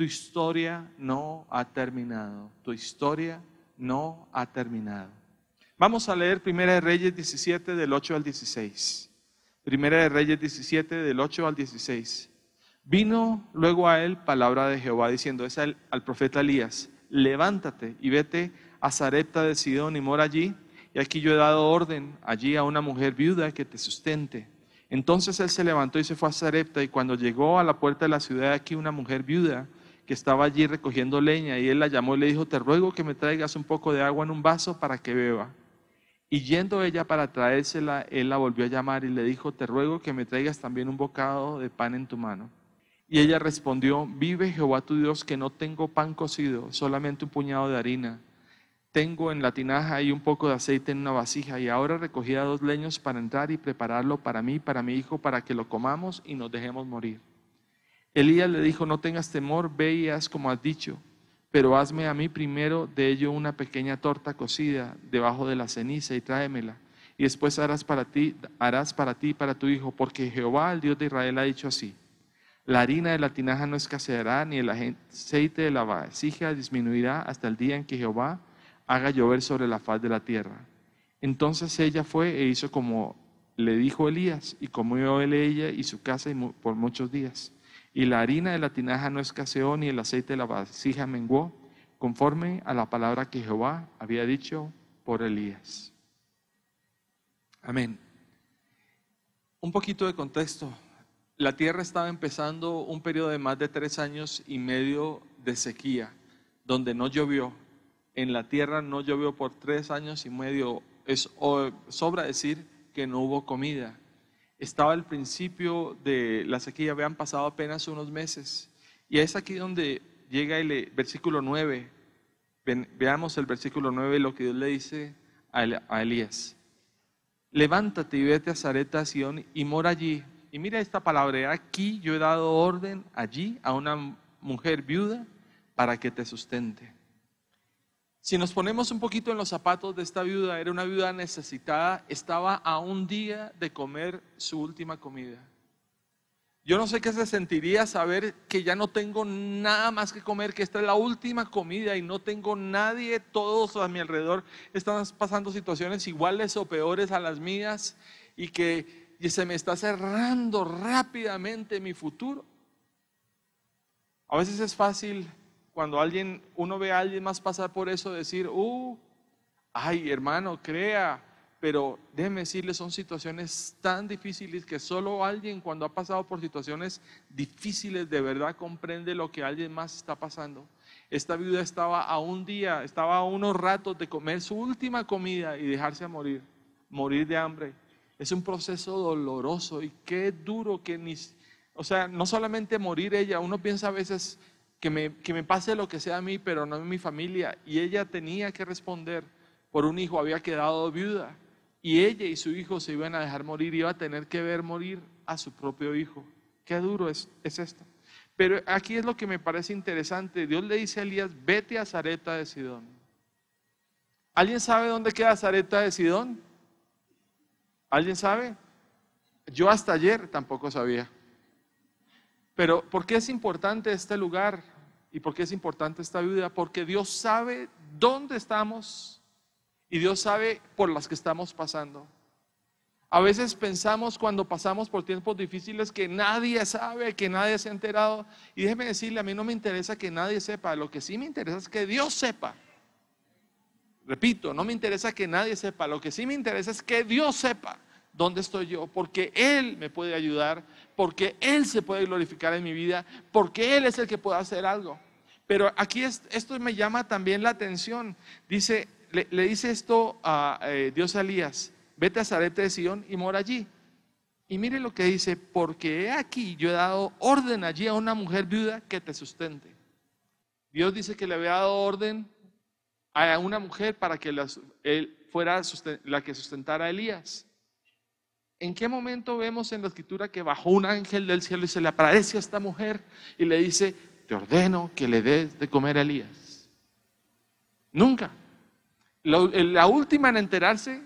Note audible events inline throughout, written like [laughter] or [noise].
Tu historia no ha terminado. Tu historia no ha terminado. Vamos a leer Primera de Reyes 17 del 8 al 16. Primera de Reyes 17 del 8 al 16. Vino luego a él palabra de Jehová diciendo es al, al profeta Elías, levántate y vete a Zarepta de Sidón y mora allí, y aquí yo he dado orden allí a una mujer viuda que te sustente. Entonces él se levantó y se fue a Zarepta y cuando llegó a la puerta de la ciudad aquí una mujer viuda que estaba allí recogiendo leña y él la llamó y le dijo, te ruego que me traigas un poco de agua en un vaso para que beba. Y yendo ella para traérsela, él la volvió a llamar y le dijo, te ruego que me traigas también un bocado de pan en tu mano. Y ella respondió, vive Jehová tu Dios que no tengo pan cocido, solamente un puñado de harina. Tengo en la tinaja y un poco de aceite en una vasija y ahora recogía dos leños para entrar y prepararlo para mí, para mi hijo, para que lo comamos y nos dejemos morir. Elías le dijo, no tengas temor, ve y haz como has dicho, pero hazme a mí primero de ello una pequeña torta cocida debajo de la ceniza y tráemela. Y después harás para ti, harás para ti y para tu hijo, porque Jehová, el Dios de Israel, ha dicho así. La harina de la tinaja no escaseará, ni el aceite de la vasija disminuirá hasta el día en que Jehová haga llover sobre la faz de la tierra. Entonces ella fue e hizo como le dijo Elías, y comió él ella y su casa por muchos días. Y la harina de la tinaja no escaseó, ni el aceite de la vasija menguó, conforme a la palabra que Jehová había dicho por Elías. Amén. Un poquito de contexto. La tierra estaba empezando un periodo de más de tres años y medio de sequía, donde no llovió. En la tierra no llovió por tres años y medio. Es sobra decir que no hubo comida estaba al principio de la sequía, habían pasado apenas unos meses. Y es aquí donde llega el eh, versículo 9. veamos el versículo 9, lo que Dios le dice a, Elías. Levántate y vete a Zareta, Sion, y mora allí. Y mira esta palabra, aquí yo he dado orden allí a una mujer viuda para que te sustente. Si nos ponemos un poquito en los zapatos de esta viuda, era una viuda necesitada, estaba a un día de comer su última comida. Yo no sé qué se sentiría saber que ya no tengo nada más que comer, que esta es la última comida y no tengo nadie, todos a mi alrededor están pasando situaciones iguales o peores a las mías y que se me está cerrando rápidamente mi futuro. A veces es fácil cuando alguien, uno ve a alguien más pasar por eso, decir, uh, ay hermano, crea, pero déjeme decirle, son situaciones tan difíciles que solo alguien cuando ha pasado por situaciones difíciles de verdad comprende lo que alguien más está pasando. Esta viuda estaba a un día, estaba a unos ratos de comer su última comida y dejarse a morir, morir de hambre. Es un proceso doloroso y qué duro que ni, o sea, no solamente morir ella, uno piensa a veces, que me, pase lo que sea a mí, pero no a mi familia. Y ella tenía que responder por un hijo, había quedado viuda. Y ella y su hijo se iban a dejar morir, iba a tener que ver morir a su propio hijo. Qué duro es, es esto. Pero aquí es lo que me parece interesante. Dios le dice a Elías, vete a Zareta de Sidón. ¿Alguien sabe dónde queda Zareta de Sidón? ¿Alguien sabe? Yo hasta ayer tampoco sabía. Pero ¿por qué es importante este lugar? ¿Y por qué es importante esta vida? Porque Dios sabe dónde estamos y Dios sabe por las que estamos pasando. A veces pensamos cuando pasamos por tiempos difíciles que nadie sabe, que nadie se ha enterado. Y déjeme decirle, a mí no me interesa que nadie sepa, lo que sí me interesa es que Dios sepa. Repito, no me interesa que nadie sepa, lo que sí me interesa es que Dios sepa dónde estoy yo, porque Él me puede ayudar, porque Él se puede glorificar en mi vida, porque Él es el que puede hacer algo. Pero aquí esto me llama también la atención. Dice, le, dice esto a eh, Dios a Elías, vete a Zarete de Sion y mora allí. Y mire lo que dice, porque he aquí yo he dado orden allí a una mujer viuda que te sustente. Dios dice que le había dado orden a una mujer para que él fuera la que sustentara a Elías. ¿En qué momento vemos en la escritura que bajó un ángel del cielo y se le aparece a esta mujer y le dice, te ordeno que le des de comer a Elías? Nunca. La, última en enterarse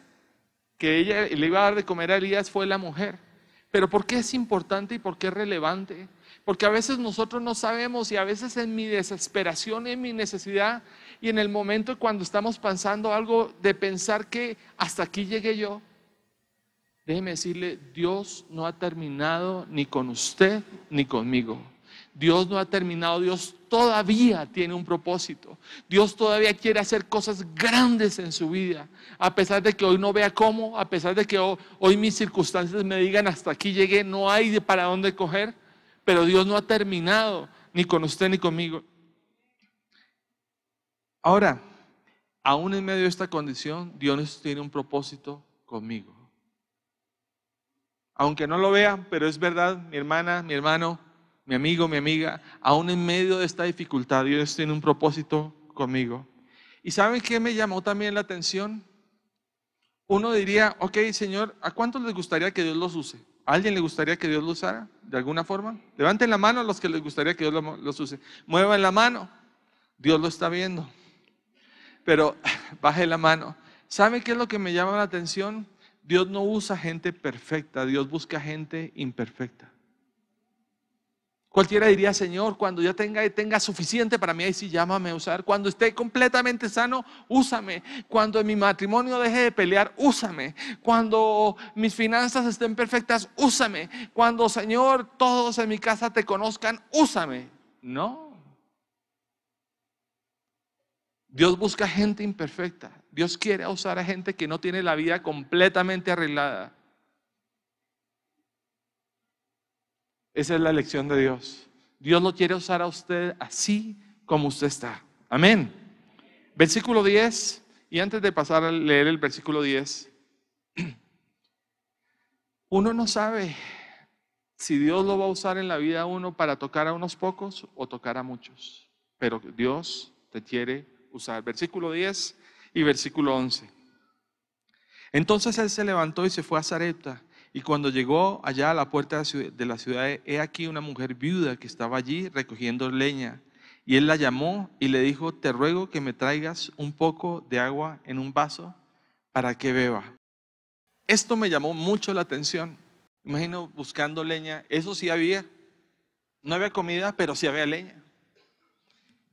que ella le iba a dar de comer a Elías fue la mujer. Pero ¿por qué es importante y por qué es relevante? Porque a veces nosotros no sabemos y a veces en mi desesperación, en mi necesidad y en el momento cuando estamos pensando algo de pensar que hasta aquí llegué yo, Déjeme decirle, Dios no ha terminado ni con usted ni conmigo. Dios no ha terminado, Dios todavía tiene un propósito. Dios todavía quiere hacer cosas grandes en su vida, a pesar de que hoy no vea cómo, a pesar de que hoy mis circunstancias me digan hasta aquí llegué, no hay para dónde coger, pero Dios no ha terminado ni con usted ni conmigo. Ahora, aún en medio de esta condición, Dios tiene un propósito conmigo. Aunque no lo vean, pero es verdad, mi hermana, mi hermano, mi amigo, mi amiga, aún en medio de esta dificultad, Dios tiene un propósito conmigo. ¿Y saben qué me llamó también la atención? Uno diría, ok, Señor, ¿a cuántos les gustaría que Dios los use? ¿A alguien le gustaría que Dios los usara de alguna forma? Levanten la mano a los que les gustaría que Dios los use. Muevan la mano. Dios lo está viendo. Pero [sighs] baje la mano. ¿Sabe qué es lo que me llama la atención? Dios no usa gente perfecta, Dios busca gente imperfecta. Cualquiera diría, Señor, cuando yo tenga, tenga suficiente para mí, ahí sí llámame a usar. Cuando esté completamente sano, úsame. Cuando en mi matrimonio deje de pelear, úsame. Cuando mis finanzas estén perfectas, úsame. Cuando, Señor, todos en mi casa te conozcan, úsame. No, Dios busca gente imperfecta. Dios quiere usar a gente que no tiene la vida completamente arreglada. Esa es la elección de Dios. Dios lo quiere usar a usted así como usted está. Amén. Versículo 10. Y antes de pasar a leer el versículo 10, [clears throat] uno no sabe si Dios lo va a usar en la vida uno para tocar a unos pocos o tocar a muchos. Pero Dios te quiere Versículo 10 y versículo 11. Entonces él se levantó y se fue a Zarepta. Y cuando llegó allá a la puerta de la ciudad, he aquí una mujer viuda que estaba allí recogiendo leña. Y él la llamó y le dijo, te ruego que me traigas un poco de agua en un vaso para que beba. Esto me llamó mucho la atención. Imagino buscando leña, eso sí había. No había comida, pero sí había leña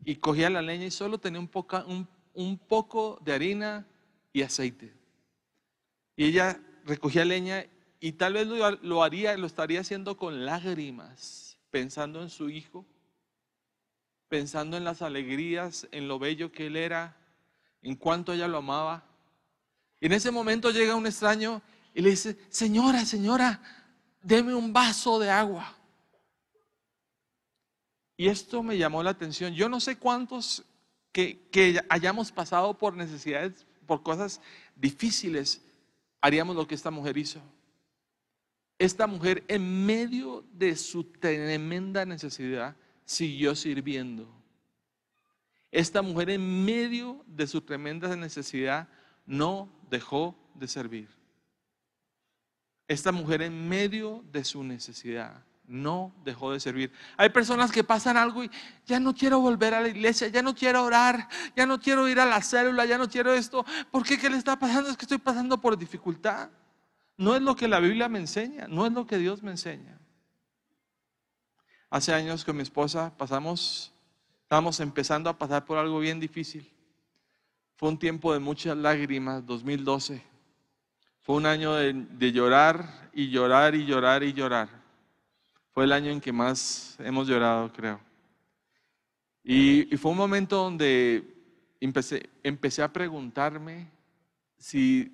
y cogía la leña y solo tenía un, un, poco de harina y aceite. Y ella recogía leña y tal vez lo, lo, haría, lo estaría haciendo con lágrimas, pensando en su hijo, pensando en las alegrías, en lo bello que él era, en cuánto ella lo amaba. Y en ese momento llega un extraño y le dice, señora, señora, deme un vaso de agua. Y esto me llamó la atención. Yo no sé cuántos que, que hayamos pasado por necesidades, por cosas difíciles, haríamos lo que esta mujer hizo. Esta mujer en medio de su tremenda necesidad siguió sirviendo. Esta mujer en medio de su tremenda necesidad no dejó de servir. Esta mujer en medio de su necesidad no dejó de servir. Hay personas que pasan algo y ya no quiero volver a la iglesia, ya no quiero orar, ya no quiero ir a la célula, ya no quiero esto. ¿Por qué? ¿Qué le está pasando? Es que estoy pasando por dificultad. No es lo que la Biblia me enseña, no es lo que Dios me enseña. Hace años con mi esposa pasamos, estábamos empezando a pasar por algo bien difícil. Fue un tiempo de muchas lágrimas, 2012. Fue un año de llorar y llorar y llorar y llorar. Fue el año en que más hemos llorado, creo. Y, fue un momento donde empecé, a preguntarme si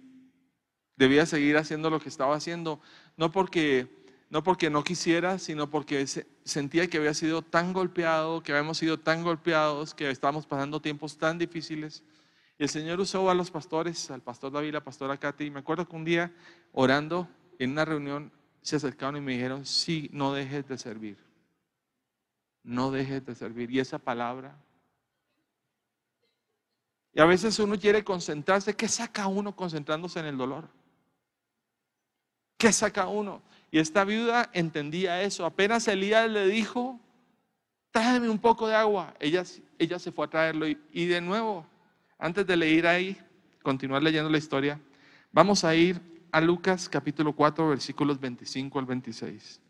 debía seguir haciendo lo que estaba haciendo, no porque no, porque no quisiera, sino porque sentía que había sido tan golpeado, que habíamos sido tan golpeados, que estábamos pasando tiempos tan difíciles. Y el Señor usó a los pastores, al pastor David, la pastora Katy. Y me acuerdo que un día, orando en una reunión, se acercaron y me dijeron, sí, no dejes de servir. No dejes de servir. Y esa palabra... Y a veces uno quiere concentrarse. ¿Qué saca uno concentrándose en el dolor? ¿Qué saca uno? Y esta viuda entendía eso. Apenas Elías le dijo, tráeme un poco de agua. Ella, ella se fue a traerlo. Y, y de nuevo, antes de leer ahí, continuar leyendo la historia, vamos a ir a Lucas capítulo 4, versículos 25 al 26.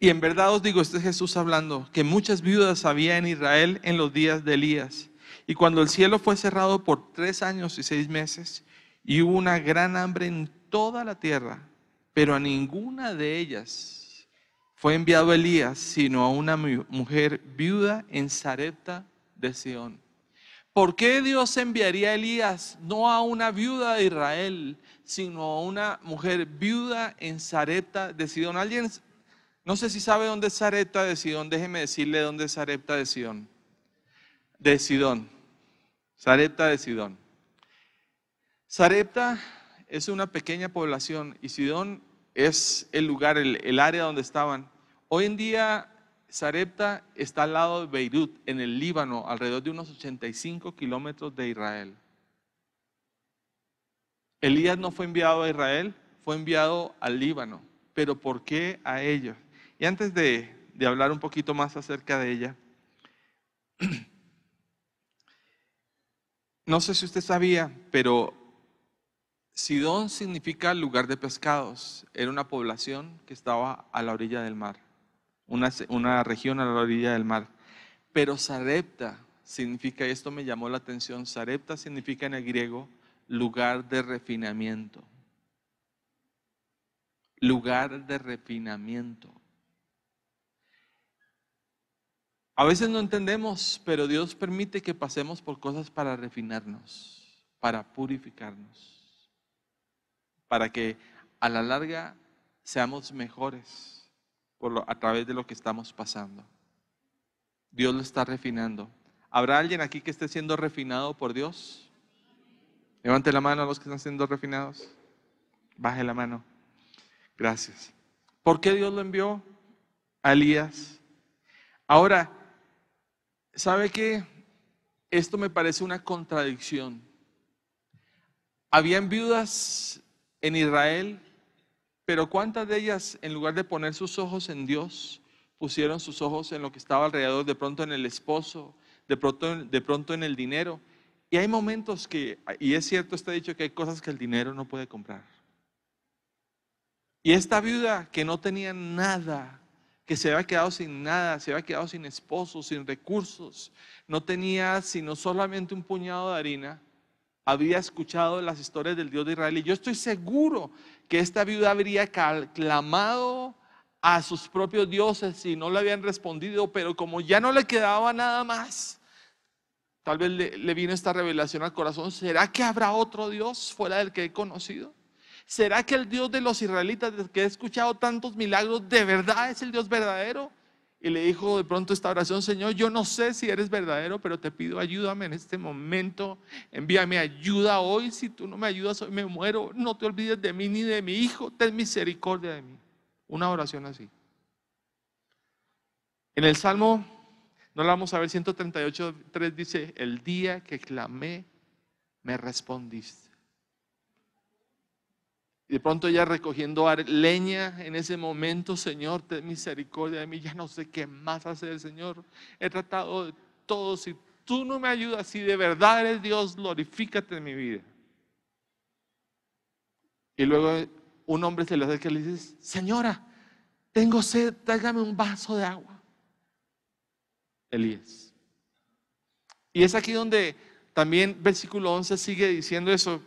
Y en verdad os digo, este Jesús hablando, que muchas viudas había en Israel en los días de Elías. Y cuando el cielo fue cerrado por tres años y seis meses, y hubo una gran hambre en toda la tierra, pero a ninguna de ellas fue enviado Elías, sino a una mujer viuda en Zarepta de Sión. ¿Por qué Dios enviaría a Elías, no a una viuda de Israel, sino una mujer viuda en Zarepta de Sidón. ¿Alguien? No sé si sabe dónde es Zarepta de Sidón, déjeme decirle dónde es Zarepta de Sidón. De Sidón. Zarepta de Sidón. Zarepta es una pequeña población y Sidón es el lugar, el, área donde estaban. Hoy en día Zarepta está al lado de Beirut, en el Líbano, alrededor de unos 85 kilómetros de Israel. Elías no fue enviado a Israel, fue enviado al Líbano. Pero ¿por qué a ellos? Y antes de, hablar un poquito más acerca de ella, [clears throat] no sé si usted sabía, pero Sidón significa lugar de pescados. Era una población que estaba a la orilla del mar, una, región a la orilla del mar. Pero Sarepta significa, y esto me llamó la atención, Sarepta significa en el griego lugar de refinamiento. Lugar de refinamiento. A veces no entendemos, pero Dios permite que pasemos por cosas para refinarnos, para purificarnos, para que a la larga seamos mejores por lo, a través de lo que estamos pasando. Dios lo está refinando. ¿Habrá alguien aquí que esté siendo refinado por Dios? Levante la mano a los que están siendo refinados. Baje la mano. Gracias. ¿Por qué Dios lo envió a Elías? Ahora, ¿sabe qué? Esto me parece una contradicción. Habían viudas en Israel, pero ¿cuántas de ellas, en lugar de poner sus ojos en Dios, pusieron sus ojos en lo que estaba alrededor, de pronto en el esposo, de pronto, de pronto en el dinero? Y hay momentos que, y es cierto, está dicho que hay cosas que el dinero no puede comprar. Y esta viuda que no tenía nada, que se había quedado sin nada, se había quedado sin esposo, sin recursos, no tenía sino solamente un puñado de harina, había escuchado las historias del Dios de Israel. Y yo estoy seguro que esta viuda habría clamado a sus propios dioses si no le habían respondido, pero como ya no le quedaba nada más, Tal vez le, vino esta revelación al corazón. ¿Será que habrá otro Dios fuera del que he conocido? ¿Será que el Dios de los israelitas, del que he escuchado tantos milagros, de verdad es el Dios verdadero? Y le dijo de pronto esta oración, Señor, yo no sé si eres verdadero, pero te pido ayúdame en este momento. Envíame ayuda hoy. Si tú no me ayudas hoy me muero. No te olvides de mí ni de mi hijo. Ten misericordia de mí. Una oración así. En el Salmo no la vamos a ver. 3 dice, el día que clamé, me respondiste. Y de pronto ya recogiendo leña en ese momento, Señor, ten misericordia de mí. Ya no sé qué más hacer, Señor. He tratado de todo. Si tú no me ayudas, si de verdad eres Dios, glorifícate en mi vida. Y luego un hombre se le acerca y le dice, Señora, tengo sed, tráigame un vaso de agua. Elías. Y es aquí donde también versículo 11 sigue diciendo eso.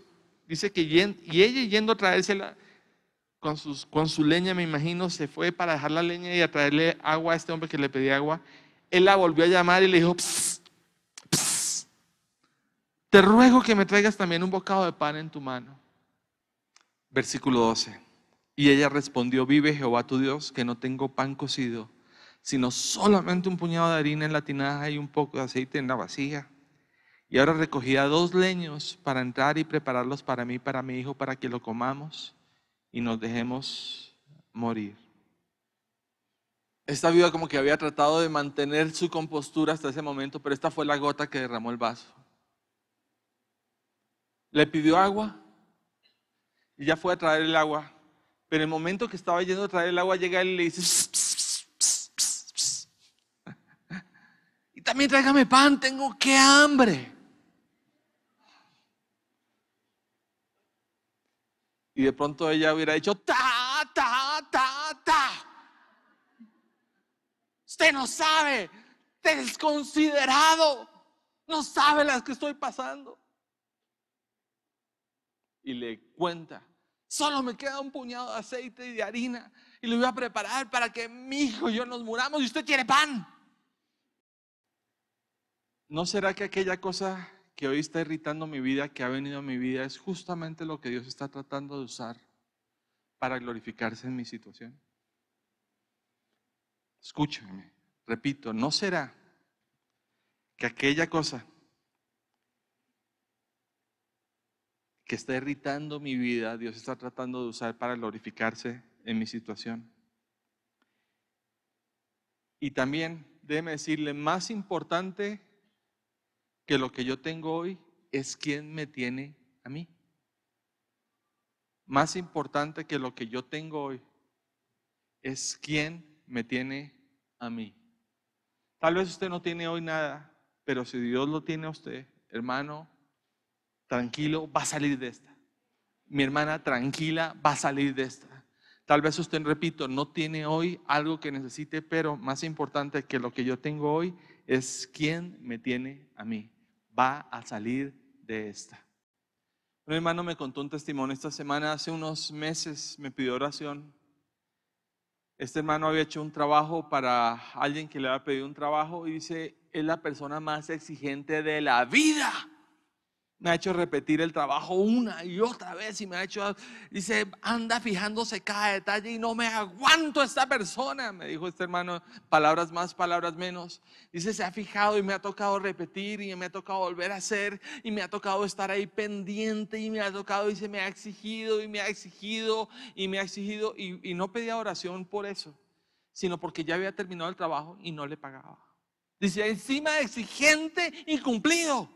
Dice que y ella yendo a traérsela con, sus, con su leña, me imagino, se fue para dejar la leña y a traerle agua a este hombre que le pedía agua. Él la volvió a llamar y le dijo, te ruego que me traigas también un bocado de pan en tu mano. Versículo 12. Y ella respondió, vive Jehová tu Dios, que no tengo pan cocido sino solamente un puñado de harina en la tinaja y un poco de aceite en la vasija. Y ahora recogía dos leños para entrar y prepararlos para mí, para mi hijo, para que lo comamos y nos dejemos morir. Esta viuda como que había tratado de mantener su compostura hasta ese momento, pero esta fue la gota que derramó el vaso. Le pidió agua y ya fue a traer el agua. Pero en el momento que estaba yendo a traer el agua, llega él y le dice, también tráigame pan, tengo que hambre. Y de pronto ella hubiera dicho, ta, ta, ta, ta. Usted no sabe, desconsiderado, no sabe las que estoy pasando. Y le cuenta, solo me queda un puñado de aceite y de harina y lo voy a preparar para que mi hijo y yo nos muramos y usted quiere pan. ¿no será que aquella cosa que hoy está irritando mi vida, que ha venido a mi vida, es justamente lo que Dios está tratando de usar para glorificarse en mi situación? Escúchame, repito, ¿no será que aquella cosa que está irritando mi vida, Dios está tratando de usar para glorificarse en mi situación? Y también, déjeme decirle, más importante que lo que yo tengo hoy es quien me tiene a mí. Más importante que lo que yo tengo hoy es quien me tiene a mí. Tal vez usted no tiene hoy nada, pero si Dios lo tiene a usted, hermano, tranquilo, va a salir de esta. Mi hermana, tranquila, va a salir de esta. Tal vez usted, repito, no tiene hoy algo que necesite, pero más importante que lo que yo tengo hoy es quien me tiene a mí va a salir de esta. Un hermano me contó un testimonio esta semana, hace unos meses me pidió oración. Este hermano había hecho un trabajo para alguien que le había pedido un trabajo y dice, es la persona más exigente de la vida me ha hecho repetir el trabajo una y otra vez y me ha hecho, dice, anda fijándose cada detalle y no me aguanto esta persona, me dijo este hermano, palabras más, palabras menos. Dice, se ha fijado y me ha tocado repetir y me ha tocado volver a hacer y me ha tocado estar ahí pendiente y me ha tocado, dice, me ha exigido y me ha exigido y me ha exigido y, y no pedía oración por eso, sino porque ya había terminado el trabajo y no le pagaba. Dice, encima exigente y cumplido.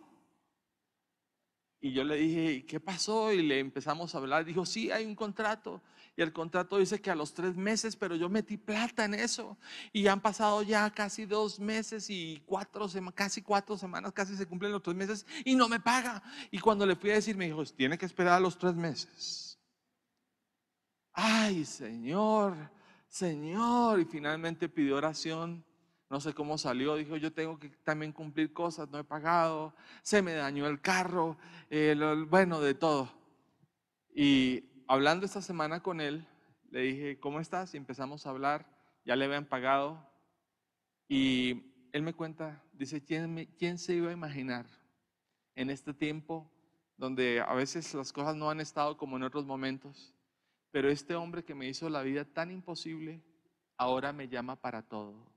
Y yo le dije, qué pasó? Y le empezamos a hablar. Dijo, sí, hay un contrato. Y el contrato dice que a los tres meses, pero yo metí plata en eso. Y han pasado ya casi dos meses y cuatro casi cuatro semanas, casi se cumplen los tres meses y no me paga. Y cuando le fui a decir, me dijo, pues tiene que esperar a los tres meses. Ay, Señor, Señor. Y finalmente pidió oración no sé cómo salió, dijo, yo tengo que también cumplir cosas, no he pagado, se me dañó el carro, eh, bueno, de todo. Y hablando esta semana con él, le dije, ¿cómo estás? Y empezamos a hablar, ya le habían pagado. Y él me cuenta, dice, ¿quién, ¿quién se iba a imaginar en este tiempo donde a veces las cosas no han estado como en otros momentos? Pero este hombre que me hizo la vida tan imposible, ahora me llama para todo.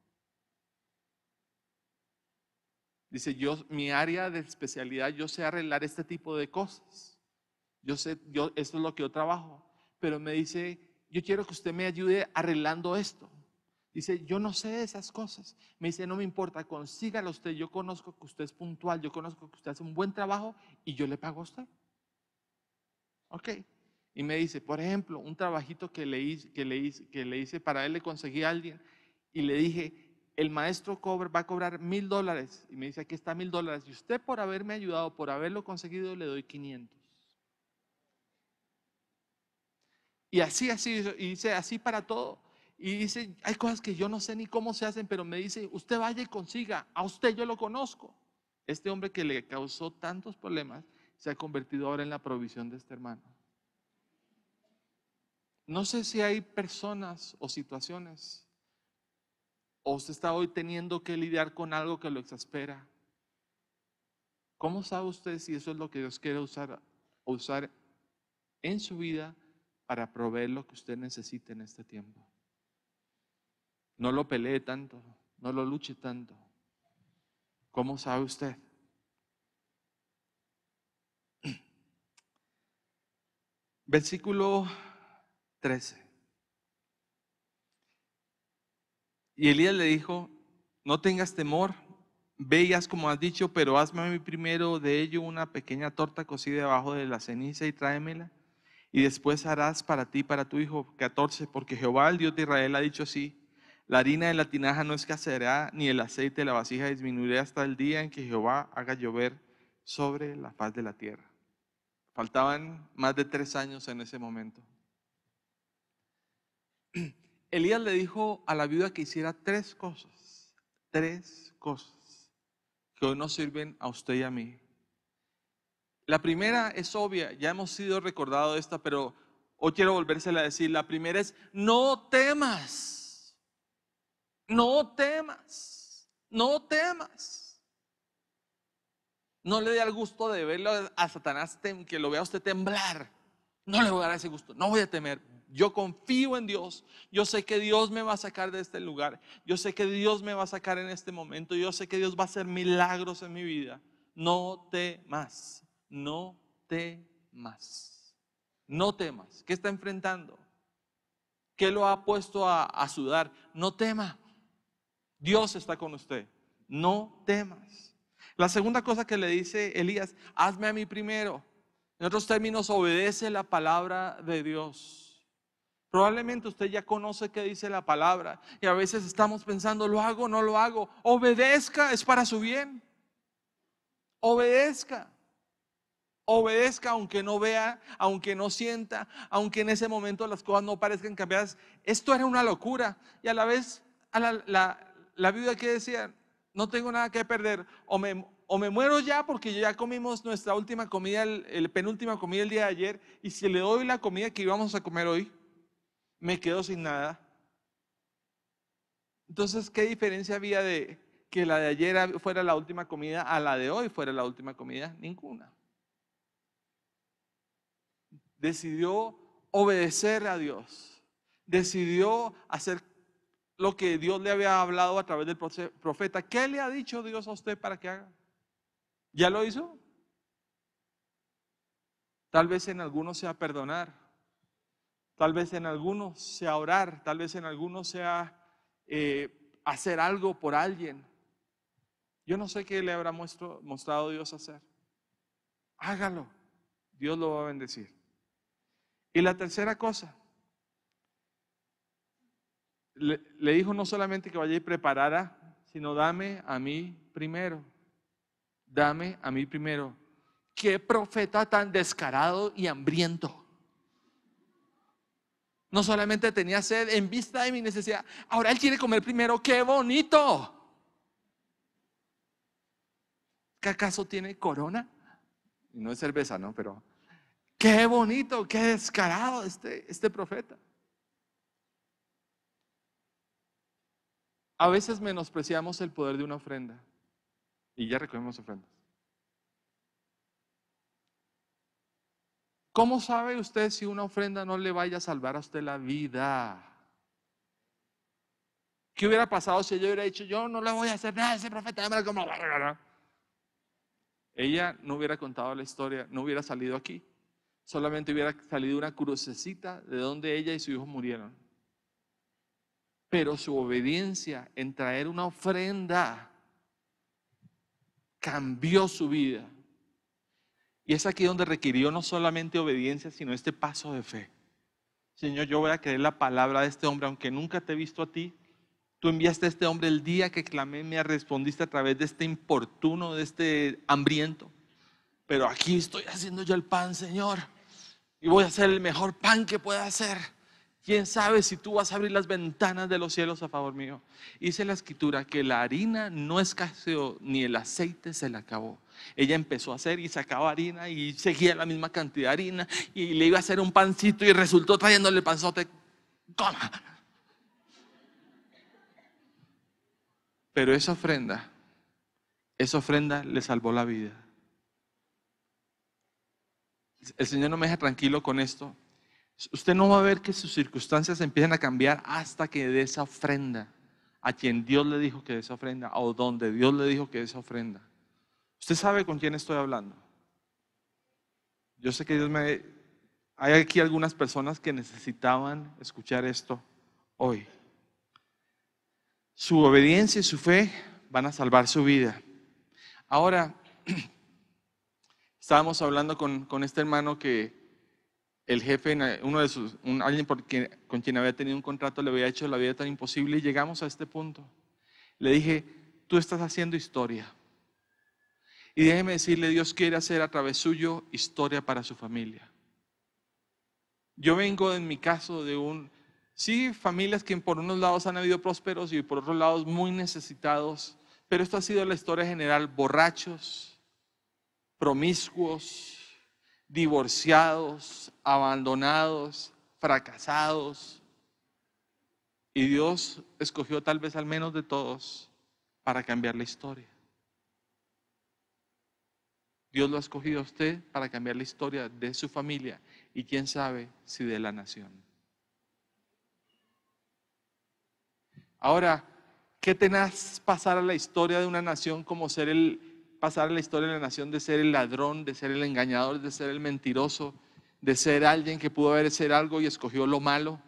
Dice, yo, mi área de especialidad, yo sé arreglar este tipo de cosas. Yo sé, yo, esto es lo que yo trabajo. Pero me dice, yo quiero que usted me ayude arreglando esto. Dice, yo no sé esas cosas. Me dice, no me importa, consígalo usted. Yo conozco que usted es puntual, yo conozco que usted hace un buen trabajo y yo le pago a usted. Ok. Y me dice, por ejemplo, un trabajito que le hice, que le hice, que le hice para él, le conseguí a alguien y le dije, el maestro va a cobrar mil dólares y me dice, aquí está mil dólares y usted por haberme ayudado, por haberlo conseguido, le doy 500. Y así, así, y dice, así para todo. Y dice, hay cosas que yo no sé ni cómo se hacen, pero me dice, usted vaya y consiga, a usted yo lo conozco. Este hombre que le causó tantos problemas se ha convertido ahora en la provisión de este hermano. No sé si hay personas o situaciones ¿O usted está hoy teniendo que lidiar con algo que lo exaspera? ¿Cómo sabe usted si eso es lo que Dios quiere usar, usar en su vida para proveer lo que usted necesite en este tiempo? No lo pelee tanto, no lo luche tanto. ¿Cómo sabe usted? [clears throat] Versículo 13. Y Elías le dijo, no tengas temor, ve como has dicho, pero hazme primero de ello una pequeña torta cocida debajo de la ceniza y tráemela. Y después harás para ti, y para tu hijo. 14. Porque Jehová, el Dios de Israel, ha dicho así, la harina de la tinaja no escaseará, ni el aceite de la vasija disminuirá hasta el día en que Jehová haga llover sobre la faz de la tierra. Faltaban más de tres años en ese momento. Elías le dijo a la viuda que hiciera tres cosas, tres cosas que hoy nos sirven a usted y a mí. La primera es obvia, ya hemos sido recordados esta, pero hoy quiero volvérsela a decir. La primera es, no temas, no temas, no temas. No le dé el gusto de verlo a Satanás que lo vea usted temblar. No le voy a dar ese gusto, no voy a temer, yo confío en Dios. Yo sé que Dios me va a sacar de este lugar. Yo sé que Dios me va a sacar en este momento. Yo sé que Dios va a hacer milagros en mi vida. No temas. No temas. No temas. ¿Qué está enfrentando? ¿Qué lo ha puesto a, a sudar? No tema. Dios está con usted. No temas. La segunda cosa que le dice Elías, hazme a mí primero. En otros términos, obedece la palabra de Dios. Probablemente usted ya conoce qué dice la palabra y a veces estamos pensando, lo hago, no lo hago. Obedezca, es para su bien. Obedezca. Obedezca aunque no vea, aunque no sienta, aunque en ese momento las cosas no parezcan cambiadas. Esto era una locura. Y a la vez, la, la, viuda que decía, no tengo nada que perder, o me, muero ya porque ya comimos nuestra última comida, el, penúltima comida el día de ayer, y si le doy la comida que íbamos a comer hoy, me quedo sin nada. Entonces, ¿qué diferencia había de que la de ayer fuera la última comida a la de hoy fuera la última comida? Ninguna. Decidió obedecer a Dios. Decidió hacer lo que Dios le había hablado a través del profeta. ¿Qué le ha dicho Dios a usted para que haga? ¿Ya lo hizo? Tal vez en algunos sea perdonar. Tal vez en algunos sea orar, tal vez en algunos sea eh, hacer algo por alguien. Yo no sé qué le habrá mostrado Dios hacer. Hágalo, Dios lo va a bendecir. Y la tercera cosa, le, le dijo no solamente que vaya y preparara, sino dame a mí primero. Dame a mí primero. Qué profeta tan descarado y hambriento. No solamente tenía sed en vista de mi necesidad, ahora él quiere comer primero. ¡Qué bonito! ¿Qué acaso tiene corona? No es cerveza, ¿no? Pero qué bonito, qué descarado este, este profeta. A veces menospreciamos el poder de una ofrenda. Y ya recogemos ofrendas. ¿Cómo sabe usted si una ofrenda no le vaya a salvar a usted la vida? ¿Qué hubiera pasado si yo hubiera dicho, yo no le voy a hacer nada a ese profeta? Ella no hubiera contado la historia, no hubiera salido aquí. Solamente hubiera salido una crucecita de donde ella y su hijo murieron. Pero su obediencia en traer una ofrenda cambió su vida. Y es aquí donde requirió no solamente obediencia, sino este paso de fe. Señor, yo voy a creer la palabra de este hombre, aunque nunca te he visto a ti. Tú enviaste a este hombre el día que clamé, me respondiste a través de este importuno, de este hambriento. Pero aquí estoy haciendo yo el pan, Señor. Y voy a hacer el mejor pan que pueda hacer. ¿Quién sabe si tú vas a abrir las ventanas de los cielos a favor mío? Hice la escritura que la harina no escaseó ni el aceite se le acabó. Ella empezó a hacer y sacaba harina y seguía la misma cantidad de harina y le iba a hacer un pancito y resultó trayéndole panzote. Pero esa ofrenda, esa ofrenda le salvó la vida. El Señor no me deja tranquilo con esto Usted no va a ver que sus circunstancias empiecen a cambiar hasta que dé esa ofrenda a quien Dios le dijo que dé esa ofrenda o donde Dios le dijo que dé esa ofrenda. Usted sabe con quién estoy hablando. Yo sé que Dios me... Hay aquí algunas personas que necesitaban escuchar esto hoy. Su obediencia y su fe van a salvar su vida. Ahora, [clears throat] estábamos hablando con, con este hermano que el jefe, eh, uno de sus, alguien con quien había tenido un contrato, le había hecho la vida tan imposible y llegamos a este punto. Le dije, tú estás haciendo historia. Y déjeme decirle, Dios quiere hacer a través suyo historia para su familia. Yo vengo en mi caso de un, sí, familias que por unos lados han habido prósperos y por otros lados muy necesitados, pero esto ha sido la historia general, borrachos, promiscuos, divorciados, abandonados, fracasados. Y Dios escogió tal vez al menos de todos para cambiar la historia. Dios lo ha escogido a usted para cambiar la historia de su familia y quién sabe si de la nación. Ahora, qué tenaz pasar a la historia de una nación como ser el, pasar la historia de la nación de ser el ladrón, de ser el engañador, de ser el mentiroso, de ser alguien que pudo haber ser algo y escogió lo malo.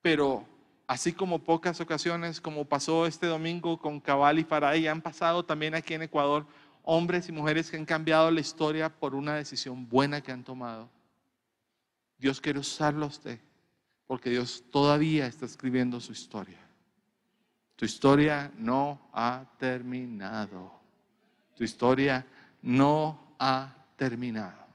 Pero así como pocas ocasiones, como pasó este domingo con Cabal y Faraday, han pasado también aquí en Ecuador hombres y mujeres que han cambiado la historia por una decisión buena que han tomado. Dios quiere usarlo a usted, porque Dios todavía está escribiendo su historia. Tu historia no ha terminado tu historia no ha terminado.